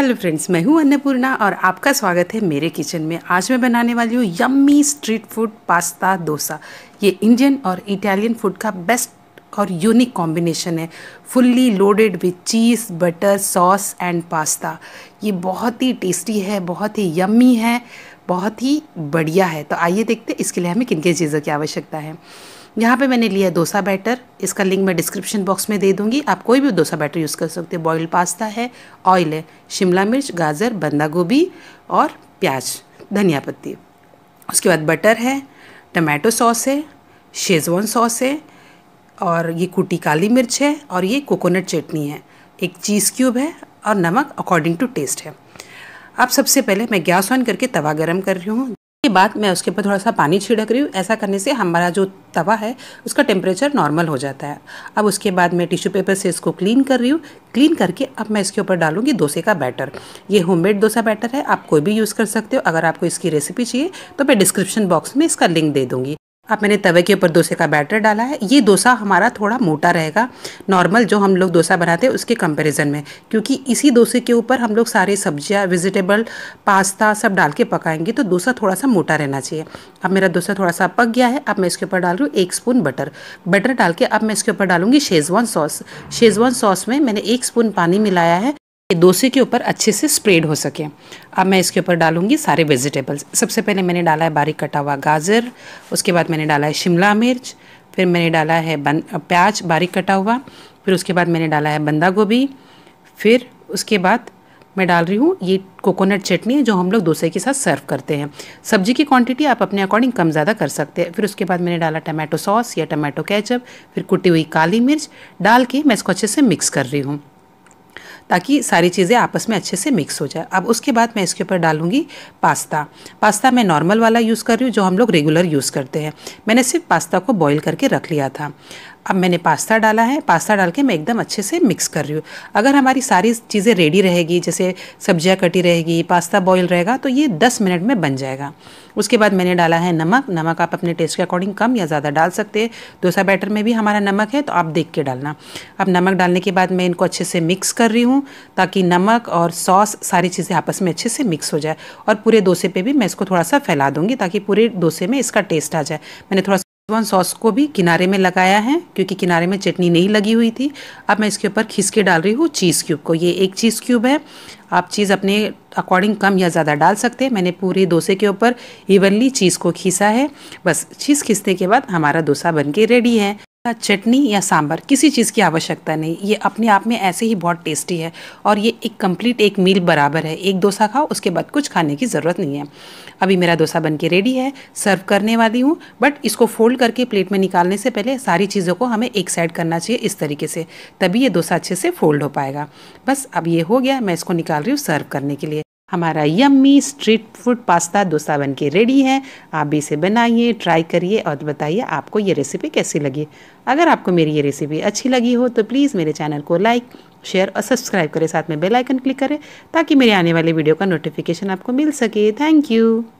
hello friends मैं हूं अन्नपूर्णा और आपका स्वागत है मेरे किचन में आज मैं बनाने वाली हूं yummy street food pasta dosa ये इंडियन और इटालियन फूड का बेस्ट और यूनिक कॉम्बिनेशन है fully loaded with cheese butter sauce and pasta ये बहुत ही टेस्टी है बहुत ही यम्मी है बहुत ही बढ़िया है तो आइए देखते इसके लिए हमें किन किन चीज़ों की आवश्यकता है यहाँ पे मैंने लिया डोसा बैटर इसका लिंक मैं डिस्क्रिप्शन बॉक्स में दे दूँगी आप कोई भी डोसा बैटर यूज़ कर सकते हैं बॉयल पास्ता है ऑयल है शिमला मिर्च गाजर बंदा गोभी और प्याज धनिया पत्ती उसके बाद बटर है टमाटो सॉस है शेजवान सॉस है और ये कुटी काली मिर्च है और ये कोकोनट चटनी है एक चीज़ क्यूब है और नमक अकॉर्डिंग टू टेस्ट है अब सबसे पहले मैं गैस ऑन करके तवा गरम कर रही हूँ के बाद मैं उसके ऊपर थोड़ा सा पानी छिड़क रही हूँ ऐसा करने से हमारा जो तवा है उसका टेम्परेचर नॉर्मल हो जाता है अब उसके बाद मैं टिश्यू पेपर से इसको क्लीन कर रही हूँ क्लीन करके अब मैं इसके ऊपर डालूंगी डोसे का बैटर ये होममेड डोसा बैटर है आप कोई भी यूज़ कर सकते हो अगर आपको इसकी रेसिपी चाहिए तो मैं डिस्क्रिप्शन बॉक्स में इसका लिंक दे दूँगी अब मैंने तवे के ऊपर डोसे का बैटर डाला है ये डोसा हमारा थोड़ा मोटा रहेगा नॉर्मल जो हम लोग डोसा बनाते हैं उसके कंपैरिजन में क्योंकि इसी डोसे के ऊपर हम लोग सारे सब्जियां वेजिटेबल पास्ता सब डाल के पकाएंगे तो डोसा थोड़ा सा मोटा रहना चाहिए अब मेरा डोसा थोड़ा सा पक गया है अब मैं इसके ऊपर डाल रही हूँ एक स्पून बटर बटर डाल के अब मैं इसके ऊपर डालूंगी शेजवान सॉस शेजवान सॉस में मैंने एक स्पून पानी मिलाया है डोसे के ऊपर अच्छे से स्प्रेड हो सके अब मैं इसके ऊपर डालूंगी सारे वेजिटेबल्स सबसे पहले मैंने डाला है बारीक कटा हुआ गाजर उसके बाद मैंने डाला है शिमला मिर्च फिर मैंने डाला है बन प्याज बारीक कटा हुआ फिर उसके बाद मैंने डाला है बंदा गोभी फिर उसके बाद मैं डाल रही हूँ ये कोकोनट चटनी जो हम लोग डोसे के साथ सर्व करते हैं सब्जी की क्वांटिटी आप अपने अकॉर्डिंग कम ज़्यादा कर सकते हैं फिर उसके बाद मैंने डाला टमाटो सॉस या टमाटो केचप फिर कुटी हुई काली मिर्च डाल के मैं इसको अच्छे से मिक्स कर रही हूँ ताकि सारी चीज़ें आपस में अच्छे से मिक्स हो जाए अब उसके बाद मैं इसके ऊपर डालूंगी पास्ता पास्ता मैं नॉर्मल वाला यूज़ कर रही हूँ जो हम लोग रेगुलर यूज़ करते हैं मैंने सिर्फ पास्ता को बॉईल करके रख लिया था अब मैंने पास्ता डाला है पास्ता डाल के मैं एकदम अच्छे से मिक्स कर रही हूँ अगर हमारी सारी चीज़ें रेडी रहेगी जैसे सब्जियाँ कटी रहेगी पास्ता बॉयल रहेगा तो ये दस मिनट में बन जाएगा उसके बाद मैंने डाला है नमक नमक आप अपने टेस्ट के अकॉर्डिंग कम या ज़्यादा डाल सकते हैं डोसा बैटर में भी हमारा नमक है तो आप देख के डालना अब नमक डालने के बाद मैं इनको अच्छे से मिक्स कर रही हूँ ताकि नमक और सॉस सारी चीज़ें आपस में अच्छे से मिक्स हो जाए और पूरे डोसे पर भी मैं इसको थोड़ा सा फैला दूँगी ताकि पूरे डोसे में इसका टेस्ट आ जाए मैंने थोड़ा वन सॉस को भी किनारे में लगाया है क्योंकि किनारे में चटनी नहीं लगी हुई थी अब मैं इसके ऊपर खिसके के डाल रही हूँ चीज़ क्यूब को ये एक चीज़ क्यूब है आप चीज़ अपने अकॉर्डिंग कम या ज़्यादा डाल सकते हैं मैंने पूरे डोसे के ऊपर इवनली चीज़ को खींचा है बस चीज़ खींचने के बाद हमारा डोसा बन के रेडी है चटनी या सांभर किसी चीज़ की आवश्यकता नहीं ये अपने आप में ऐसे ही बहुत टेस्टी है और ये एक कंप्लीट एक मील बराबर है एक डोसा खाओ उसके बाद कुछ खाने की ज़रूरत नहीं है अभी मेरा डोसा बन के रेडी है सर्व करने वाली हूँ बट इसको फोल्ड करके प्लेट में निकालने से पहले सारी चीज़ों को हमें एक साइड करना चाहिए इस तरीके से तभी ये डोसा अच्छे से फोल्ड हो पाएगा बस अब ये हो गया मैं इसको निकाल रही हूँ सर्व करने के लिए हमारा yummy street food pasta dosa बन के रेडी है आप भी इसे बनाइए ट्राई करिए और बताइए आपको ये रेसिपी कैसी लगी अगर आपको मेरी ये रेसिपी अच्छी लगी हो तो प्लीज़ मेरे चैनल को लाइक शेयर और सब्सक्राइब करें साथ में बेल आइकन क्लिक करें ताकि मेरे आने वाले वीडियो का नोटिफिकेशन आपको मिल सके थैंक यू